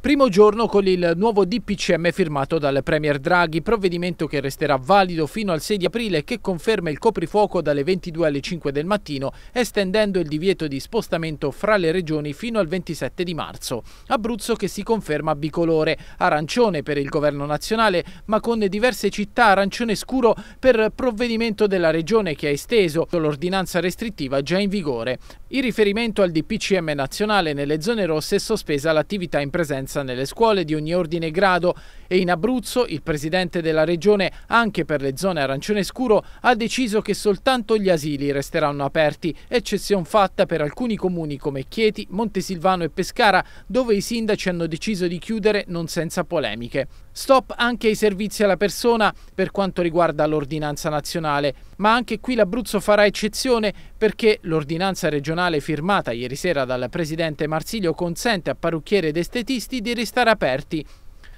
Primo giorno con il nuovo DPCM firmato dal Premier Draghi, provvedimento che resterà valido fino al 6 di aprile e che conferma il coprifuoco dalle 22 alle 5 del mattino, estendendo il divieto di spostamento fra le regioni fino al 27 di marzo. Abruzzo che si conferma bicolore, arancione per il governo nazionale, ma con diverse città arancione scuro per provvedimento della regione che ha esteso l'ordinanza restrittiva già in vigore. In riferimento al DPCM nazionale, nelle zone rosse è sospesa l'attività in presenza presenza nelle scuole di ogni ordine e grado e in Abruzzo il presidente della regione, anche per le zone arancione scuro, ha deciso che soltanto gli asili resteranno aperti, eccezione fatta per alcuni comuni come Chieti, Montesilvano e Pescara, dove i sindaci hanno deciso di chiudere non senza polemiche. Stop anche ai servizi alla persona per quanto riguarda l'ordinanza nazionale, ma anche qui l'Abruzzo farà eccezione perché l'ordinanza regionale firmata ieri sera dal presidente Marsilio consente a parrucchiere ed estetisti di restare aperti.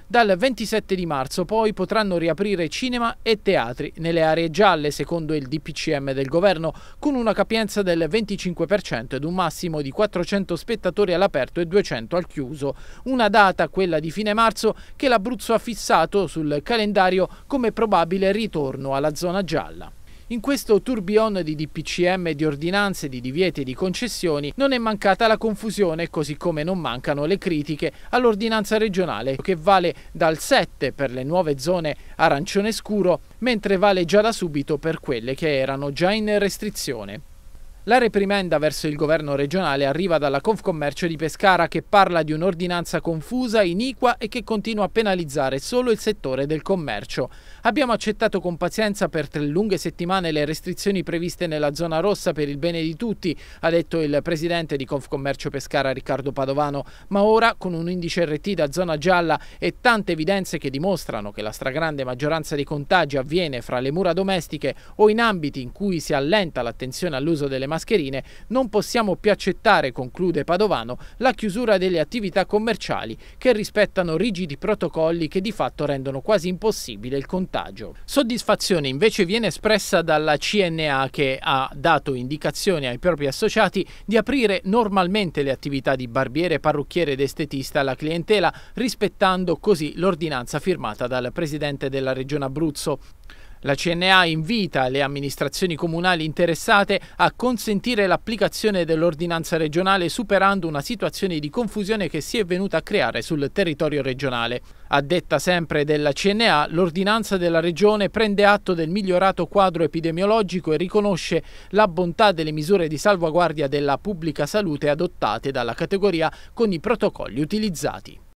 Dal 27 di marzo poi potranno riaprire cinema e teatri nelle aree gialle secondo il DPCM del governo con una capienza del 25% ed un massimo di 400 spettatori all'aperto e 200 al chiuso. Una data, quella di fine marzo, che l'Abruzzo ha fissato sul calendario come probabile ritorno alla zona gialla. In questo tourbillon di DPCM, di ordinanze, di divieti e di concessioni non è mancata la confusione, così come non mancano le critiche all'ordinanza regionale, che vale dal 7 per le nuove zone arancione scuro, mentre vale già da subito per quelle che erano già in restrizione. La reprimenda verso il governo regionale arriva dalla Confcommercio di Pescara che parla di un'ordinanza confusa, iniqua e che continua a penalizzare solo il settore del commercio. Abbiamo accettato con pazienza per tre lunghe settimane le restrizioni previste nella zona rossa per il bene di tutti, ha detto il presidente di Confcommercio Pescara Riccardo Padovano, ma ora con un indice RT da zona gialla e tante evidenze che dimostrano che la stragrande maggioranza dei contagi avviene fra le mura domestiche o in ambiti in cui si allenta l'attenzione all'uso delle mascherine, non possiamo più accettare, conclude Padovano, la chiusura delle attività commerciali che rispettano rigidi protocolli che di fatto rendono quasi impossibile il contagio. Soddisfazione invece viene espressa dalla CNA che ha dato indicazioni ai propri associati di aprire normalmente le attività di barbiere, parrucchiere ed estetista alla clientela, rispettando così l'ordinanza firmata dal presidente della regione Abruzzo. La CNA invita le amministrazioni comunali interessate a consentire l'applicazione dell'ordinanza regionale superando una situazione di confusione che si è venuta a creare sul territorio regionale. A detta sempre della CNA, l'ordinanza della Regione prende atto del migliorato quadro epidemiologico e riconosce la bontà delle misure di salvaguardia della pubblica salute adottate dalla categoria con i protocolli utilizzati.